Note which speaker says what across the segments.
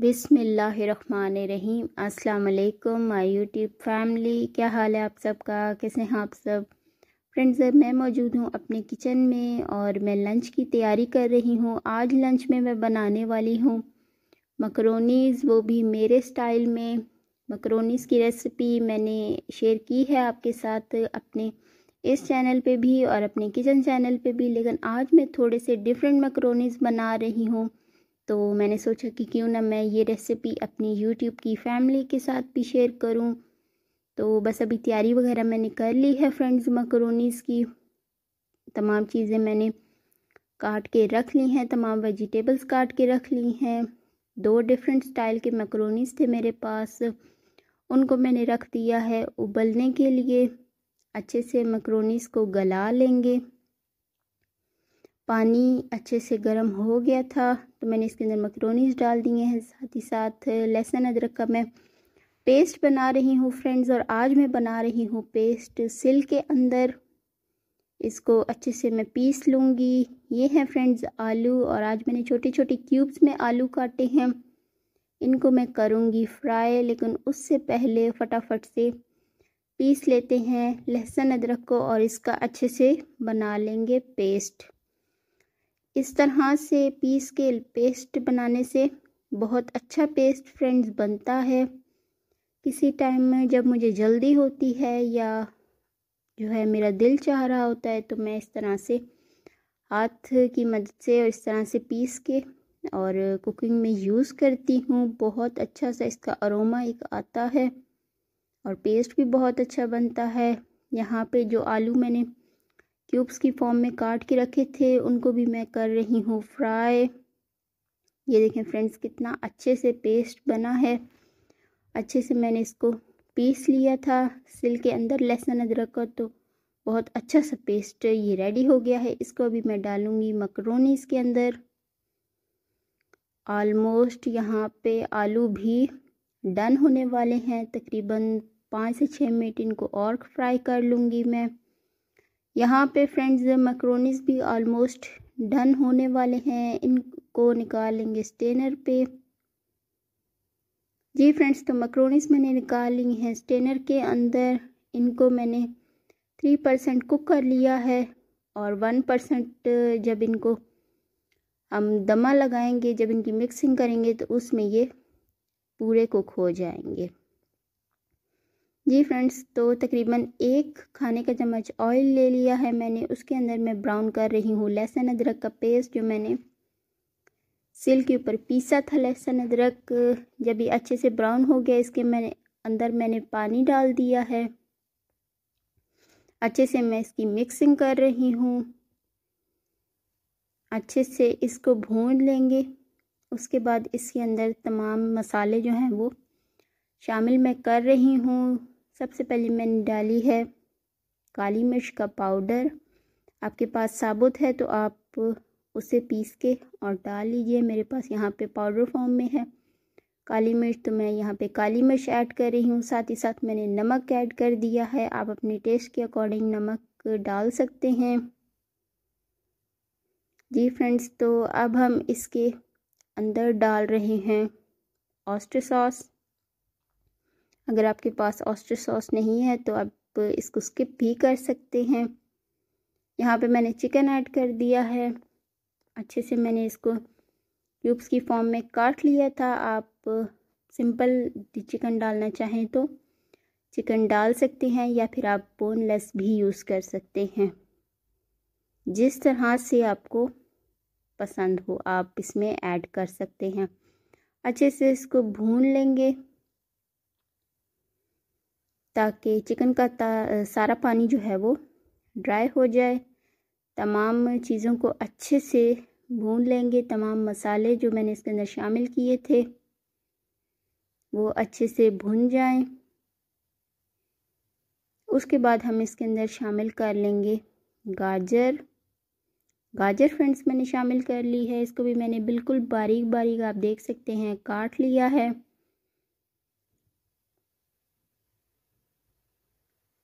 Speaker 1: बिसमीम् अस्सलाम my YouTube family क्या हाल है आप सबका कैसे हैं आप सब फ्रेंड्स मैं मौजूद हूँ अपने किचन में और मैं लंच की तैयारी कर रही हूँ आज लंच में मैं बनाने वाली हूँ मकरोनीज़ वो भी मेरे स्टाइल में मकरोनीज़ की रेसिपी मैंने शेयर की है आपके साथ अपने इस चैनल पर भी और अपने किचन चैनल पर भी लेकिन आज मैं थोड़े से डिफरेंट मकरोनीज़ बना रही हूँ तो मैंने सोचा कि क्यों ना मैं ये रेसिपी अपनी यूट्यूब की फैमिली के साथ भी शेयर करूं तो बस अभी तैयारी वगैरह मैंने कर ली है फ्रेंड्स मकरोनीज़ की तमाम चीज़ें मैंने काट के रख ली हैं तमाम वेजिटेबल्स काट के रख ली हैं दो डिफरेंट स्टाइल के मैक्रोनीस थे मेरे पास उनको मैंने रख दिया है उबलने के लिए अच्छे से मैक्रोनीस को गला लेंगे पानी अच्छे से गर्म हो गया था तो मैंने इसके अंदर मकरोनीज डाल दिए हैं साथ ही साथ लहसुन अदरक का मैं पेस्ट बना रही हूँ फ्रेंड्स और आज मैं बना रही हूँ पेस्ट सिल के अंदर इसको अच्छे से मैं पीस लूँगी ये हैं फ्रेंड्स आलू और आज मैंने छोटे छोटे क्यूब्स में आलू काटे हैं इनको मैं करूँगी फ्राई लेकिन उससे पहले फटाफट से पीस लेते हैं लहसुन अदरक को और इसका अच्छे से बना लेंगे पेस्ट इस तरह से पीस के पेस्ट बनाने से बहुत अच्छा पेस्ट फ्रेंड्स बनता है किसी टाइम में जब मुझे जल्दी होती है या जो है मेरा दिल चाह रहा होता है तो मैं इस तरह से हाथ की मदद से और इस तरह से पीस के और कुकिंग में यूज़ करती हूँ बहुत अच्छा सा इसका अरोमा एक आता है और पेस्ट भी बहुत अच्छा बनता है यहाँ पे जो आलू मैंने क्यूब्स की फॉर्म में काट के रखे थे उनको भी मैं कर रही हूँ फ्राई ये देखें फ्रेंड्स कितना अच्छे से पेस्ट बना है अच्छे से मैंने इसको पीस लिया था सिल के अंदर लहसुन अदरक का तो बहुत अच्छा सा पेस्ट ये रेडी हो गया है इसको अभी मैं डालूँगी मकरोनी इसके अंदर आलमोस्ट यहाँ पे आलू भी डन होने वाले हैं तकरीबन पाँच से छः मिनट इनको और फ्राई कर लूँगी मैं यहाँ पे फ्रेंड्स मैक्रोनीस भी ऑलमोस्ट डन होने वाले हैं इनको निकालेंगे स्टेनर पे जी फ्रेंड्स तो मैक्रोनीस मैंने निकाल ली हैं स्टेनर के अंदर इनको मैंने थ्री परसेंट कुक कर लिया है और वन परसेंट जब इनको हम दमा लगाएंगे जब इनकी मिक्सिंग करेंगे तो उसमें ये पूरे कुक हो जाएंगे जी फ्रेंड्स तो तकरीबन एक खाने का चम्मच ऑयल ले लिया है मैंने उसके अंदर मैं ब्राउन कर रही हूँ लहसुन अदरक का पेस्ट जो मैंने सिल के ऊपर पीसा था लहसुन अदरक जब ये अच्छे से ब्राउन हो गया इसके मैंने अंदर मैंने पानी डाल दिया है अच्छे से मैं इसकी मिक्सिंग कर रही हूँ अच्छे से इसको भून लेंगे उसके बाद इसके अंदर तमाम मसाले जो हैं वो शामिल मैं कर रही हूँ सबसे पहले मैंने डाली है काली मिर्च का पाउडर आपके पास साबुत है तो आप उसे पीस के और डाल लीजिए मेरे पास यहाँ पे पाउडर फॉर्म में है काली मिर्च तो मैं यहाँ पे काली मिर्च ऐड कर रही हूँ साथ ही साथ मैंने नमक ऐड कर दिया है आप अपने टेस्ट के अकॉर्डिंग नमक डाल सकते हैं जी फ्रेंड्स तो अब हम इसके अंदर डाल रहे हैं ऑस्टर सॉस अगर आपके पास ऑस्टर सॉस नहीं है तो आप इसको स्किप भी कर सकते हैं यहाँ पे मैंने चिकन ऐड कर दिया है अच्छे से मैंने इसको क्यूब्स की फॉर्म में काट लिया था आप सिंपल चिकन डालना चाहें तो चिकन डाल सकते हैं या फिर आप बोनलेस भी यूज़ कर सकते हैं जिस तरह से आपको पसंद हो आप इसमें ऐड कर सकते हैं अच्छे से इसको भून लेंगे ताकि चिकन का ता, सारा पानी जो है वो ड्राई हो जाए तमाम चीज़ों को अच्छे से भून लेंगे तमाम मसाले जो मैंने इसके अंदर शामिल किए थे वो अच्छे से भुन जाएं उसके बाद हम इसके अंदर शामिल कर लेंगे गाजर गाजर फ्रेंड्स मैंने शामिल कर ली है इसको भी मैंने बिल्कुल बारीक बारीक आप देख सकते हैं काट लिया है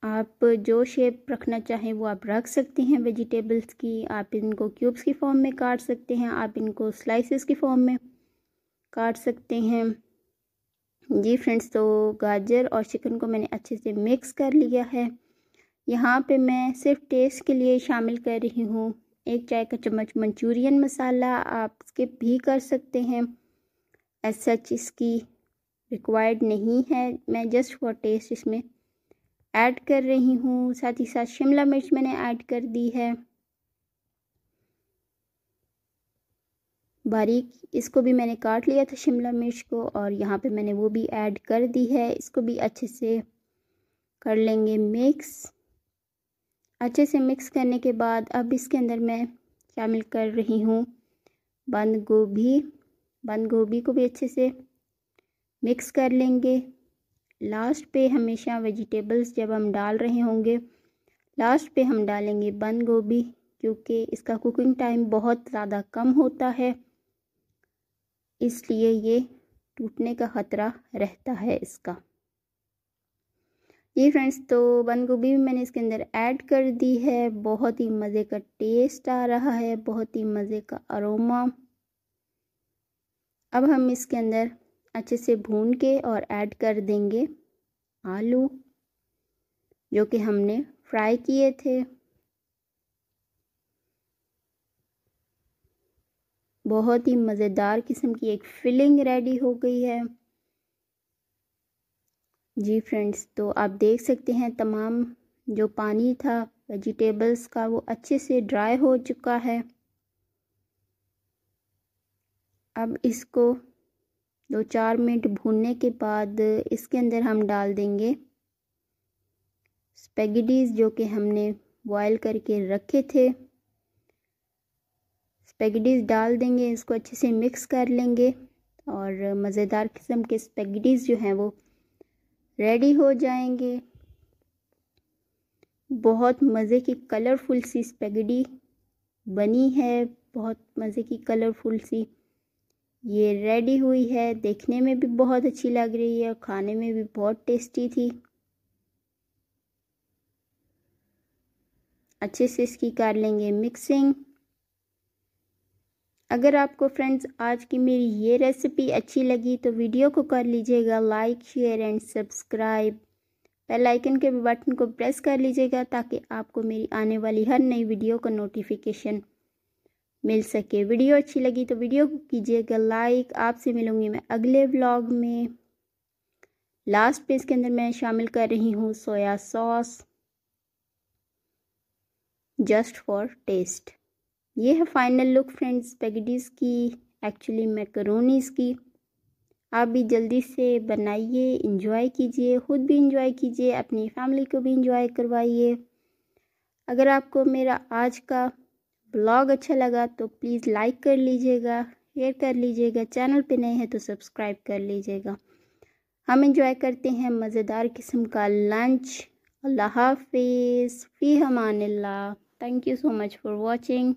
Speaker 1: आप जो शेप रखना चाहें वो आप रख सकते हैं वेजिटेबल्स की आप इनको क्यूब्स की फॉर्म में काट सकते हैं आप इनको स्लाइसेस की फॉर्म में काट सकते हैं जी फ्रेंड्स तो गाजर और चिकन को मैंने अच्छे से मिक्स कर लिया है यहाँ पे मैं सिर्फ टेस्ट के लिए शामिल कर रही हूँ एक चाय का चम्मच मंचूरियन मसाला आप स्किप भी कर सकते हैं एज सच इसकी रिक्वायर्ड नहीं है मैं जस्ट फॉर टेस्ट इसमें ऐड कर रही हूँ साथ ही साथ शिमला मिर्च मैंने ऐड कर दी है बारीक इसको भी मैंने काट लिया था शिमला मिर्च को और यहाँ पे मैंने वो भी ऐड कर दी है इसको भी अच्छे से कर लेंगे मिक्स अच्छे से मिक्स करने के बाद अब इसके अंदर मैं शामिल कर रही हूँ बंद गोभी बंद गोभी को भी अच्छे से मिक्स कर लेंगे लास्ट पे हमेशा वेजिटेबल्स जब हम डाल रहे होंगे लास्ट पे हम डालेंगे बंद गोभी क्योंकि इसका कुकिंग टाइम बहुत ज़्यादा कम होता है इसलिए ये टूटने का ख़तरा रहता है इसका जी फ्रेंड्स तो बंद गोभी भी मैंने इसके अंदर ऐड कर दी है बहुत ही मज़े का टेस्ट आ रहा है बहुत ही मज़े का अरोमा अब हम इसके अंदर अच्छे से भून के और ऐड कर देंगे आलू जो कि हमने फ्राई किए थे बहुत ही मज़ेदार किस्म की एक फिलिंग रेडी हो गई है जी फ्रेंड्स तो आप देख सकते हैं तमाम जो पानी था वेजिटेबल्स का वो अच्छे से ड्राई हो चुका है अब इसको दो चार मिनट भूनने के बाद इसके अंदर हम डाल देंगे स्पेगेटीज़ जो कि हमने बॉयल करके रखे थे स्पेगेटीज़ डाल देंगे इसको अच्छे से मिक्स कर लेंगे और मज़ेदार किस्म के स्पेगेटीज़ जो हैं वो रेडी हो जाएंगे बहुत मज़े की कलरफुल सी स्पेगेटी बनी है बहुत मज़े की कलरफुल सी ये रेडी हुई है देखने में भी बहुत अच्छी लग रही है और खाने में भी बहुत टेस्टी थी अच्छे से इसकी कर लेंगे मिक्सिंग अगर आपको फ्रेंड्स आज की मेरी ये रेसिपी अच्छी लगी तो वीडियो को कर लीजिएगा like share and subscribe bell icon के बटन को प्रेस कर लीजिएगा ताकि आपको मेरी आने वाली हर नई वीडियो का नोटिफिकेशन मिल सके वीडियो अच्छी लगी तो वीडियो को कीजिएगा लाइक आपसे मिलूंगी मैं अगले व्लॉग में लास्ट पे इसके अंदर मैं शामिल कर रही हूँ soya sauce just for taste ये है फाइनल लुक फ्रेंड्स पैगडीज की एक्चुअली मैकरोनीस की आप भी जल्दी से बनाइए इंजॉय कीजिए ख़ुद भी इंजॉय कीजिए अपनी फैमिली को भी इंजॉय करवाइए अगर आपको मेरा आज का ब्लॉग अच्छा लगा तो प्लीज़ लाइक कर लीजिएगा शेयर कर लीजिएगा चैनल पे नए हैं तो सब्सक्राइब कर लीजिएगा हम इंजॉय करते हैं मज़ेदार किस्म का लंच अल्लाह हाफिज़ फ़ी हमान thank you so much for watching